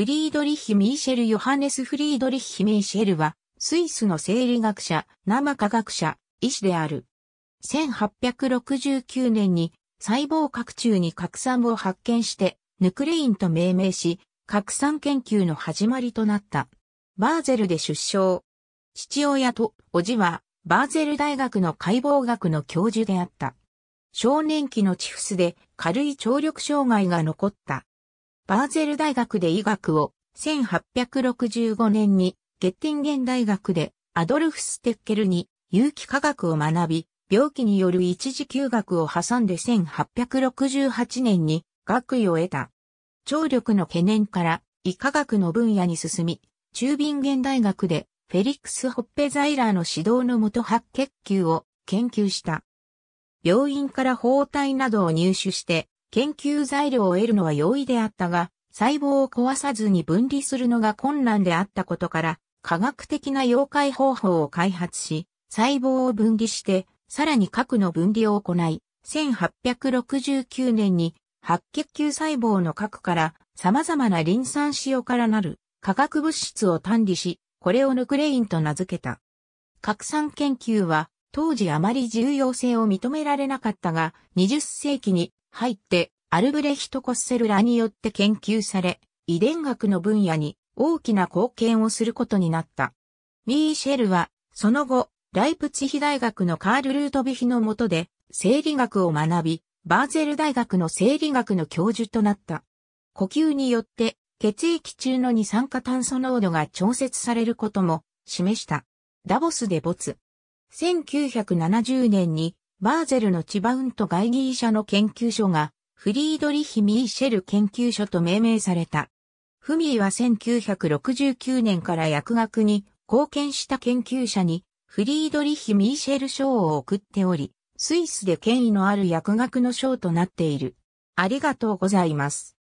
フリードリッヒ・ミーシェル・ヨハネス・フリードリッヒ・ミーシェルは、スイスの生理学者、生科学者、医師である。1869年に細胞核中に核酸を発見して、ヌクレインと命名し、核酸研究の始まりとなった。バーゼルで出生。父親と叔父は、バーゼル大学の解剖学の教授であった。少年期のチフスで軽い聴力障害が残った。バーゼル大学で医学を、1865年にゲッティンゲン大学でアドルフ・ステッケルに有機化学を学び、病気による一時休学を挟んで1868年に学位を得た。聴力の懸念から医科学の分野に進み、中ゲン大学でフェリックス・ホッペザイラーの指導のもと白血球を研究した。病院から包帯などを入手して研究材料を得るのは容易であったが、細胞を壊さずに分離するのが困難であったことから、科学的な溶解方法を開発し、細胞を分離して、さらに核の分離を行い、1869年に白血球細胞の核から様々なリン酸塩からなる化学物質を単理し、これをヌクレインと名付けた。核酸研究は当時あまり重要性を認められなかったが、20世紀に入って、アルブレヒト・コッセルラによって研究され、遺伝学の分野に大きな貢献をすることになった。ミーシェルは、その後、ライプツヒ大学のカール・ルートビヒの下で、生理学を学び、バーゼル大学の生理学の教授となった。呼吸によって、血液中の二酸化炭素濃度が調節されることも示した。ダボスで没。1970年にバーゼルのチバウント外儀医者の研究所が、フリードリヒ・ミーシェル研究所と命名された。フミーは1969年から薬学に貢献した研究者に、フリードリヒ・ミーシェル賞を送っており、スイスで権威のある薬学の賞となっている。ありがとうございます。